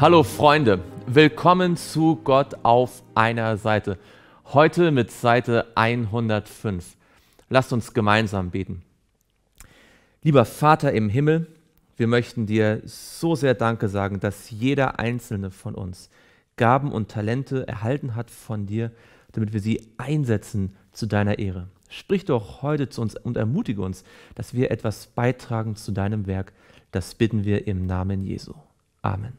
Hallo Freunde, willkommen zu Gott auf einer Seite. Heute mit Seite 105. Lasst uns gemeinsam beten. Lieber Vater im Himmel, wir möchten dir so sehr Danke sagen, dass jeder einzelne von uns Gaben und Talente erhalten hat von dir, damit wir sie einsetzen zu deiner Ehre. Sprich doch heute zu uns und ermutige uns, dass wir etwas beitragen zu deinem Werk. Das bitten wir im Namen Jesu. Amen.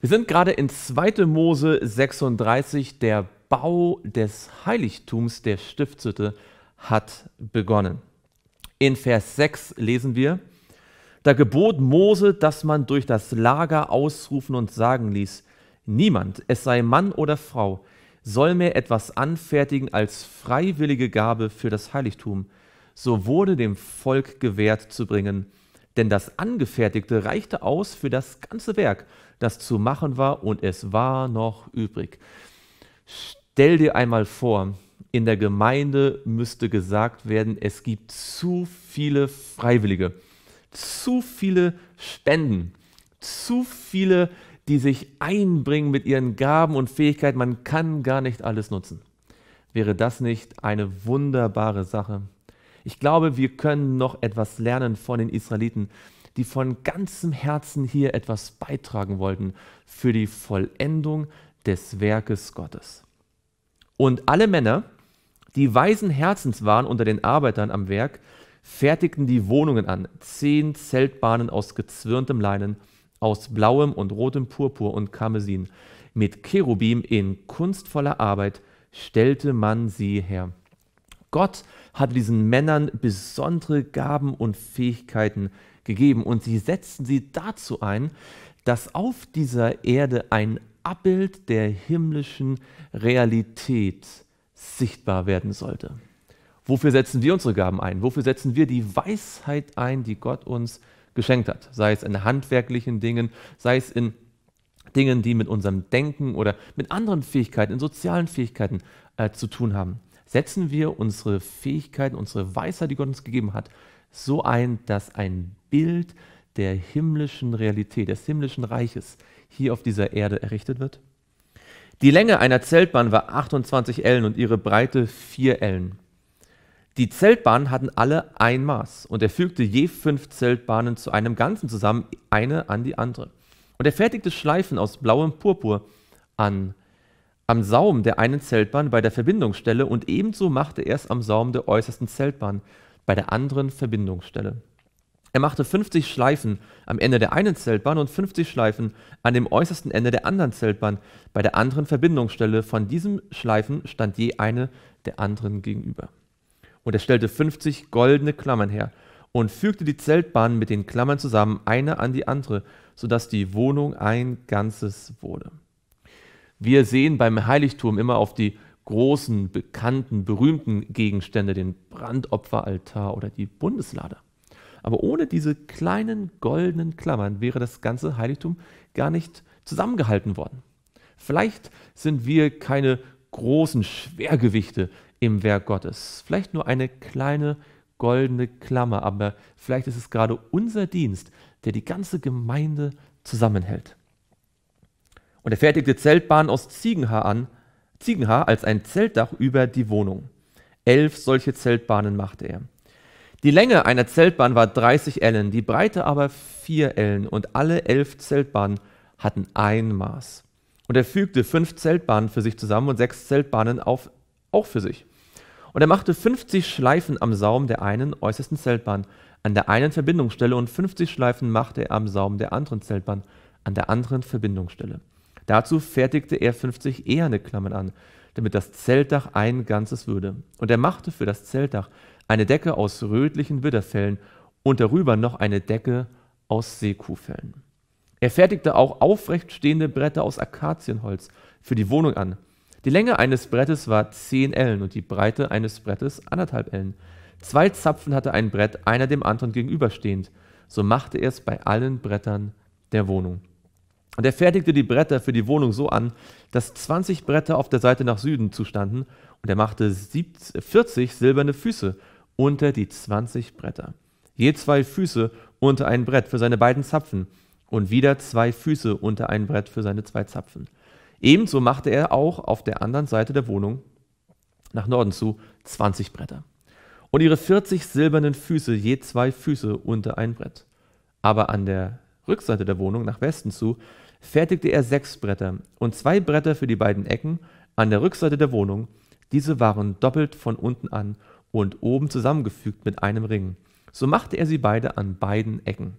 Wir sind gerade in 2. Mose 36. Der Bau des Heiligtums der Stiftshütte hat begonnen. In Vers 6 lesen wir, da gebot Mose, dass man durch das Lager ausrufen und sagen ließ, niemand, es sei Mann oder Frau, soll mir etwas anfertigen als freiwillige Gabe für das Heiligtum. So wurde dem Volk gewährt zu bringen, denn das Angefertigte reichte aus für das ganze Werk, das zu machen war, und es war noch übrig. Stell dir einmal vor, in der Gemeinde müsste gesagt werden, es gibt zu viele Freiwillige, zu viele Spenden, zu viele, die sich einbringen mit ihren Gaben und Fähigkeiten. Man kann gar nicht alles nutzen. Wäre das nicht eine wunderbare Sache? Ich glaube, wir können noch etwas lernen von den Israeliten, die von ganzem Herzen hier etwas beitragen wollten für die Vollendung des Werkes Gottes. Und alle Männer, die weisen Herzens waren unter den Arbeitern am Werk, fertigten die Wohnungen an, zehn Zeltbahnen aus gezwirntem Leinen, aus blauem und rotem Purpur und Karmesin. Mit Cherubim in kunstvoller Arbeit stellte man sie her. Gott hat diesen Männern besondere Gaben und Fähigkeiten gegeben und sie setzten sie dazu ein, dass auf dieser Erde ein Abbild der himmlischen Realität sichtbar werden sollte. Wofür setzen wir unsere Gaben ein? Wofür setzen wir die Weisheit ein, die Gott uns geschenkt hat? Sei es in handwerklichen Dingen, sei es in Dingen, die mit unserem Denken oder mit anderen Fähigkeiten, in sozialen Fähigkeiten äh, zu tun haben setzen wir unsere Fähigkeiten, unsere Weisheit, die Gott uns gegeben hat, so ein, dass ein Bild der himmlischen Realität, des himmlischen Reiches hier auf dieser Erde errichtet wird? Die Länge einer Zeltbahn war 28 Ellen und ihre Breite 4 Ellen. Die Zeltbahnen hatten alle ein Maß und er fügte je fünf Zeltbahnen zu einem Ganzen zusammen, eine an die andere. Und er fertigte Schleifen aus blauem Purpur an am Saum der einen Zeltbahn bei der Verbindungsstelle und ebenso machte er es am Saum der äußersten Zeltbahn bei der anderen Verbindungsstelle. Er machte 50 Schleifen am Ende der einen Zeltbahn und 50 Schleifen an dem äußersten Ende der anderen Zeltbahn bei der anderen Verbindungsstelle. Von diesem Schleifen stand je eine der anderen gegenüber. Und er stellte 50 goldene Klammern her und fügte die Zeltbahn mit den Klammern zusammen, eine an die andere, sodass die Wohnung ein Ganzes wurde. Wir sehen beim Heiligtum immer auf die großen, bekannten, berühmten Gegenstände, den Brandopferaltar oder die Bundeslade. Aber ohne diese kleinen goldenen Klammern wäre das ganze Heiligtum gar nicht zusammengehalten worden. Vielleicht sind wir keine großen Schwergewichte im Werk Gottes, vielleicht nur eine kleine goldene Klammer, aber vielleicht ist es gerade unser Dienst, der die ganze Gemeinde zusammenhält. Und er fertigte Zeltbahnen aus Ziegenhaar an, Ziegenhaar als ein Zeltdach über die Wohnung. Elf solche Zeltbahnen machte er. Die Länge einer Zeltbahn war 30 Ellen, die Breite aber 4 Ellen und alle elf Zeltbahnen hatten ein Maß. Und er fügte fünf Zeltbahnen für sich zusammen und sechs Zeltbahnen auf, auch für sich. Und er machte 50 Schleifen am Saum der einen äußersten Zeltbahn an der einen Verbindungsstelle und 50 Schleifen machte er am Saum der anderen Zeltbahn an der anderen Verbindungsstelle. Dazu fertigte er 50 eherne Klammern an, damit das Zeltdach ein Ganzes würde. Und er machte für das Zeltdach eine Decke aus rötlichen Widderfellen und darüber noch eine Decke aus Seekuhfellen. Er fertigte auch aufrecht stehende Bretter aus Akazienholz für die Wohnung an. Die Länge eines Brettes war 10 Ellen und die Breite eines Brettes anderthalb Ellen. Zwei Zapfen hatte ein Brett, einer dem anderen gegenüberstehend. So machte er es bei allen Brettern der Wohnung. Und er fertigte die Bretter für die Wohnung so an, dass 20 Bretter auf der Seite nach Süden zustanden und er machte 40 silberne Füße unter die 20 Bretter. Je zwei Füße unter ein Brett für seine beiden Zapfen und wieder zwei Füße unter ein Brett für seine zwei Zapfen. Ebenso machte er auch auf der anderen Seite der Wohnung nach Norden zu 20 Bretter. Und ihre 40 silbernen Füße, je zwei Füße unter ein Brett. Aber an der Rückseite der Wohnung nach Westen zu fertigte er sechs Bretter und zwei Bretter für die beiden Ecken an der Rückseite der Wohnung, diese waren doppelt von unten an und oben zusammengefügt mit einem Ring. So machte er sie beide an beiden Ecken.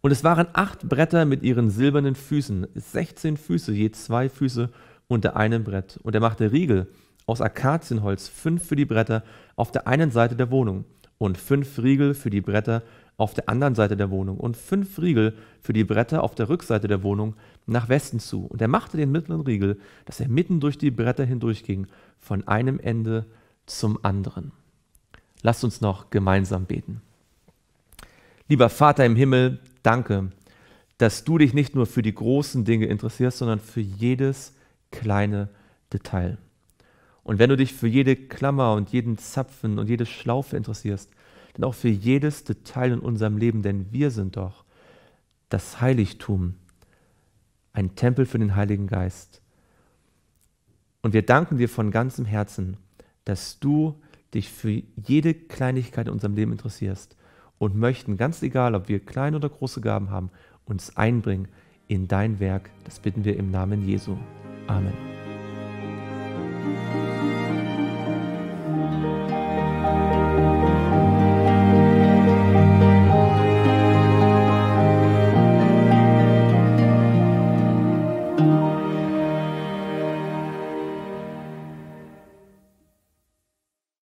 Und es waren acht Bretter mit ihren silbernen Füßen, sechzehn Füße, je zwei Füße unter einem Brett. Und er machte Riegel aus Akazienholz, fünf für die Bretter auf der einen Seite der Wohnung und fünf Riegel für die Bretter auf der anderen Seite der Wohnung und fünf Riegel für die Bretter auf der Rückseite der Wohnung nach Westen zu. Und er machte den mittleren Riegel, dass er mitten durch die Bretter hindurchging, von einem Ende zum anderen. Lasst uns noch gemeinsam beten. Lieber Vater im Himmel, danke, dass du dich nicht nur für die großen Dinge interessierst, sondern für jedes kleine Detail. Und wenn du dich für jede Klammer und jeden Zapfen und jede Schlaufe interessierst, denn auch für jedes Detail in unserem Leben, denn wir sind doch das Heiligtum, ein Tempel für den Heiligen Geist. Und wir danken dir von ganzem Herzen, dass du dich für jede Kleinigkeit in unserem Leben interessierst und möchten, ganz egal, ob wir kleine oder große Gaben haben, uns einbringen in dein Werk. Das bitten wir im Namen Jesu. Amen.